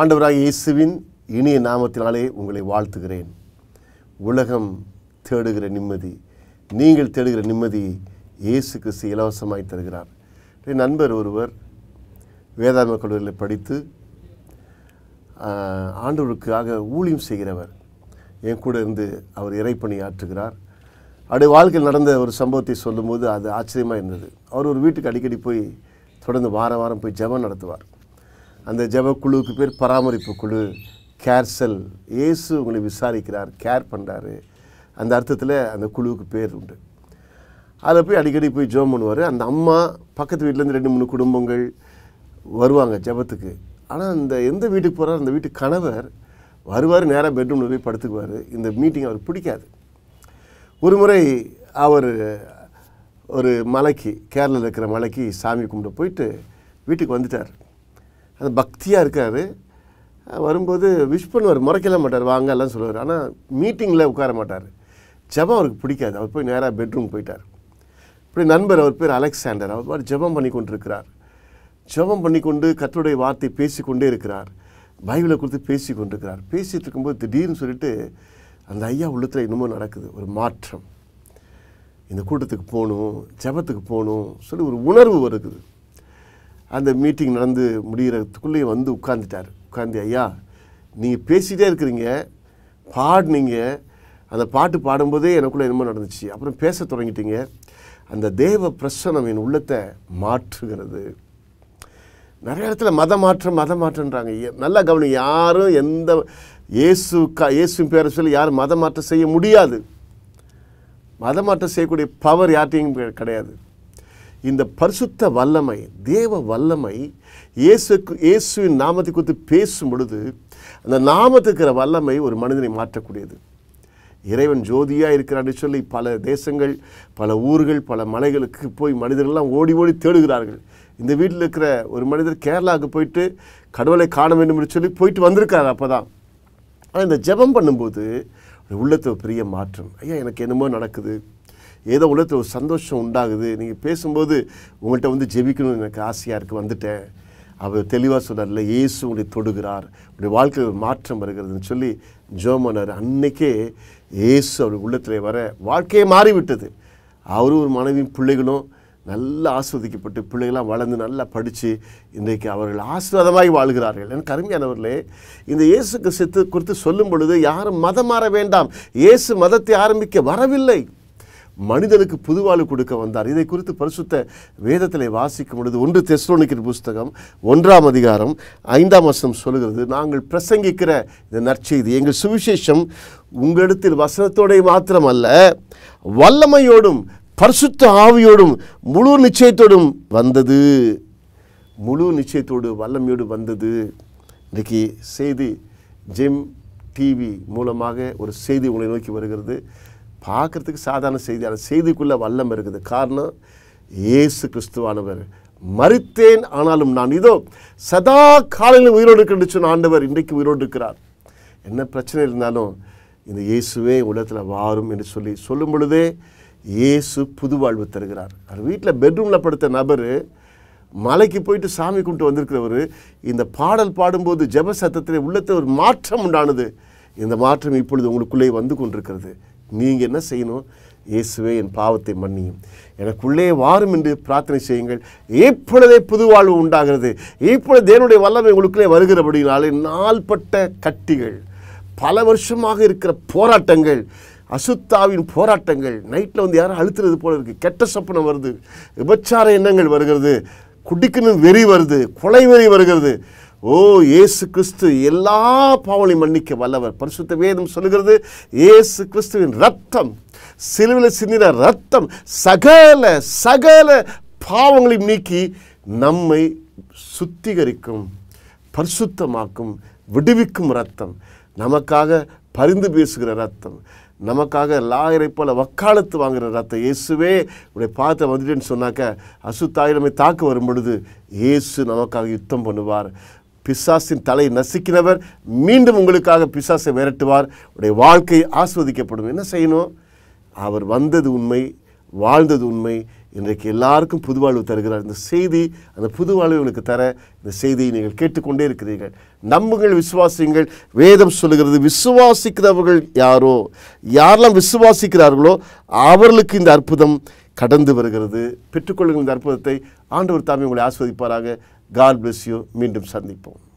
ஆண்டவராக இயேசுவின் இனிய நாமத்தினாலே உங்களை வாழ்த்துகிறேன் உலகம் தேடுகிற நிம்மதி நீங்கள் தேடுகிற நிம்மதி இயேசு கிறிஸ்து இலவசமாய் தருகிறார் நண்பர் ஒருவர் வேதாம கல்லூரியில் படித்து ஆண்டவருக்காக ஊழியம் செய்கிறவர் என் கூட இருந்து அவர் இறைப்பணி ஆற்றுகிறார் அப்படியே வாழ்க்கையில் நடந்த ஒரு சம்பவத்தை சொல்லும்போது அது ஆச்சரியமாக இருந்தது அவர் ஒரு வீட்டுக்கு அடிக்கடி போய் தொடர்ந்து வாரம் வாரம் போய் ஜபம் நடத்துவார் அந்த ஜபக்குழுவுக்கு பேர் பராமரிப்பு குழு கேர்சல் இயேசு உங்களை விசாரிக்கிறார் கேர் பண்ணுறாரு அந்த அர்த்தத்தில் அந்த குழுவுக்கு பேர் உண்டு அதில் போய் அடிக்கடி போய் ஜோம் பண்ணுவார் அந்த அம்மா பக்கத்து வீட்டிலேருந்து ரெண்டு மூணு குடும்பங்கள் வருவாங்க ஜபத்துக்கு ஆனால் அந்த எந்த வீட்டுக்கு போகிறார் அந்த வீட்டு கணவர் வருவார் நேராக பெட்ரூமில் போய் படுத்துக்குவார் இந்த மீட்டிங் அவருக்கு பிடிக்காது ஒரு முறை அவர் ஒரு மலைக்கு கேரளாவில் இருக்கிற மலைக்கு சாமி கும்பிட்டு போயிட்டு வீட்டுக்கு வந்துட்டார் அது பக்தியாக இருக்கார் வரும்போது விஷ் பண்ணுவார் முறைக்கல மாட்டார் வாங்க எல்லாம் சொல்லுவார் ஆனால் மீட்டிங்கில் உட்கார மாட்டார் ஜபம் அவருக்கு பிடிக்காது அவர் போய் நேராக பெட்ரூம் போயிட்டார் இப்படி நண்பர் அவர் பேர் அலெக்சாண்டர் அவர் மாதிரி ஜபம் பண்ணி இருக்கிறார் ஜபம் பண்ணி கொண்டு கத்தோடைய வார்த்தை பேசி கொண்டே இருக்கிறார் பைபிளை கொடுத்து பேசி இருக்கிறார் பேசிகிட்டு இருக்கும்போது திடீர்னு சொல்லிட்டு அந்த ஐயா உள்ளத்தில் இன்னமும் நடக்குது ஒரு மாற்றம் இந்த கூட்டத்துக்கு போகணும் ஜபத்துக்கு போகணும் சொல்லி ஒரு உணர்வு வருது அந்த மீட்டிங் நடந்து முடிகிறதுக்குள்ளேயே வந்து உட்காந்துட்டார் உட்காந்து ஐயா நீங்கள் பேசிகிட்டே இருக்கிறீங்க பாடினீங்க அந்த பாட்டு பாடும்போதே எனக்குள்ளே என்னமோ நடந்துச்சு அப்புறம் பேச தொடங்கிட்டீங்க அந்த தேவ பிரசனம் என் உள்ளத்தை மாற்றுகிறது நிறைய இடத்துல மத மாற்றம் மத மாற்றன்றாங்க நல்லா கவனிங்க யாரும் எந்த இயேசு க இயேசுவின் பேரை சொல்லி யாரும் மத மாற்றம் செய்ய முடியாது மத மாற்றம் செய்யக்கூடிய பவர் யார்ட்டையும் கிடையாது இந்த பரிசுத்த வல்லமை தேவ வல்லமை இயேசுக்கு இயேசுவின் நாமத்தை குறித்து பேசும் பொழுது அந்த நாமத்துக்கிற வல்லமை ஒரு மனிதனை மாற்றக்கூடியது இறைவன் ஜோதியாக இருக்கிறான்னு சொல்லி பல தேசங்கள் பல ஊர்கள் பல மலைகளுக்கு போய் மனிதர்கள்லாம் ஓடி ஓடி தேடுகிறார்கள் இந்த வீட்டில் இருக்கிற ஒரு மனிதர் கேரளாவுக்கு போயிட்டு கடவுளை காண வேண்டும் என்று சொல்லி போயிட்டு வந்திருக்காரு அப்போ தான் ஆனால் இந்த ஜபம் பண்ணும்போது உள்ளத்தை பெரிய மாற்றம் ஐயா எனக்கு என்னமோ நடக்குது ஏதோ உலகத்தில் ஒரு சந்தோஷம் உண்டாகுது நீங்கள் பேசும்போது உங்கள்கிட்ட வந்து ஜெபிக்கணும்னு எனக்கு ஆசையாக இருக்குது வந்துட்டேன் அவர் தெளிவாக சொன்னார்ல ஏசு உங்களை தொடுகிறார் உங்களுடைய வாழ்க்கையில் மாற்றம் வருகிறதுன்னு சொல்லி ஜோமனார் அன்னைக்கே இயேசு அவர் உள்ளத்தில் வர வாழ்க்கையே மாறிவிட்டது அவரும் ஒரு மனைவியும் பிள்ளைகளும் நல்லா ஆஸ்வதிக்கப்பட்டு பிள்ளைகளாம் வளர்ந்து நல்லா படித்து இன்றைக்கு அவர்கள் ஆசீர்வாதமாகி வாழ்கிறார்கள் எனக்கு அருமையானவர்களே இந்த இயேசுக்கு செத்து குறித்து சொல்லும் பொழுது யாரும் மதம் மாற வேண்டாம் இயேசு மதத்தை ஆரம்பிக்க வரவில்லை மனிதனுக்கு புதுவாழ் கொடுக்க வந்தார் இதை குறித்து பரிசுத்த வேதத்தில் வாசிக்கும் பொழுது ஒன்று தெஸ்ரோனிக்கிற புஸ்தகம் ஒன்றாம் அதிகாரம் ஐந்தாம் வசனம் சொல்கிறது நாங்கள் பிரசங்கிக்கிற இந்த நற்செய்தி எங்கள் சுவிசேஷம் உங்களிடத்தில் வசனத்தோடைய மாத்திரம் அல்ல வல்லமையோடும் பரிசுத்த ஆவியோடும் முழு நிச்சயத்தோடும் வந்தது முழு நிச்சயத்தோடு வல்லமையோடு வந்தது இன்றைக்கி செய்தி ஜிம் டிவி மூலமாக ஒரு செய்தி உங்களை நோக்கி வருகிறது பார்க்குறதுக்கு சாதாரண செய்தி அந்த செய்திக்குள்ளே வல்லம் இருக்குது காரணம் ஏசு கிறிஸ்துவானவர் மறித்தேன் ஆனாலும் நான் இதோ சதா காலங்களில் உயிரோடு இருக்கின்ற சொன்ன ஆண்டவர் இன்றைக்கு உயிரோடு இருக்கிறார் என்ன பிரச்சனை இருந்தாலும் இந்த இயேசுவே உலகத்தில் வாரும் என்று சொல்லி சொல்லும் பொழுதே இயேசு புது வாழ்வு தருகிறார் அவர் வீட்டில் பெட்ரூமில் படுத்த நபர் மலைக்கு போயிட்டு சாமி கும்பிட்டு வந்திருக்கிறவர் இந்த பாடல் பாடும்போது ஜப சத்தத்தில் உள்ளத்தை ஒரு மாற்றம் உண்டானது இந்த மாற்றம் இப்பொழுது உங்களுக்குள்ளே வந்து கொண்டிருக்கிறது நீங்கள் என்ன செய்யணும் இயேசுவே என் பாவத்தை மன்னியும் எனக்குள்ளே வாரும் என்று பிரார்த்தனை செய்யுங்கள் இப்பொழுதே புது வாழ்வு உண்டாகிறது இப்பொழுது தேவனுடைய வல்லமை உங்களுக்குள்ளே வருகிறபடினாலே நாள்பட்ட கட்டிகள் பல வருஷமாக இருக்கிற போராட்டங்கள் அசுத்தாவின் போராட்டங்கள் நைட்டில் வந்து யாரும் அழுத்துறது போல இருக்குது கெட்ட சப்பனம் வருது விபச்சார எண்ணங்கள் வருகிறது குடிக்கணும் வெறி வருது கொலை வெறி வருகிறது ஓ இயேசு கிறிஸ்து எல்லா பாவலையும் மன்னிக்க வல்லவர் பரிசுத்த வேதம் சொல்லுகிறது ஏசு கிறிஸ்துவின் ரத்தம் சிலுவில் சிந்தின ரத்தம் சகல சகல பாவங்களையும் நீக்கி நம்மை சுத்திகரிக்கும் பரிசுத்தமாக்கும் விடுவிக்கும் ரத்தம் நமக்காக பரிந்து பேசுகிற ரத்தம் நமக்காக லாயரை போல வக்காலத்து வாங்குகிற ரத்தம் இயேசுவே உடைய பார்த்து வந்துட்டேன்னு சொன்னாக்க அசுத்தாயிரமே தாக்க வரும் பொழுது இயேசு நமக்காக யுத்தம் பண்ணுவார் பிசாசின் தலை நசுக்கினவர் மீண்டும் உங்களுக்காக பிசாசை விரட்டுவார் உடைய வாழ்க்கை ஆஸ்வதிக்கப்படும் என்ன செய்யணும் அவர் வந்தது உண்மை வாழ்ந்தது உண்மை இன்றைக்கு எல்லாருக்கும் புதுவாழ்வு தருகிறார் இந்த செய்தி அந்த புதுவாழ்வு உங்களுக்கு தர இந்த செய்தியை நீங்கள் கேட்டுக்கொண்டே இருக்கிறீர்கள் நம்புங்கள் விசுவாசியுங்கள் வேதம் சொல்லுகிறது விசுவாசிக்கிறவர்கள் யாரோ யாரெல்லாம் விசுவாசிக்கிறார்களோ அவர்களுக்கு இந்த அற்புதம் கடந்து வருகிறது பெற்றுக்கொள்ளுங்கள் இந்த அற்புதத்தை ஆண்டவர் தாமி உங்களை ஆஸ்வதிப்பாராக God bless you. Meet him,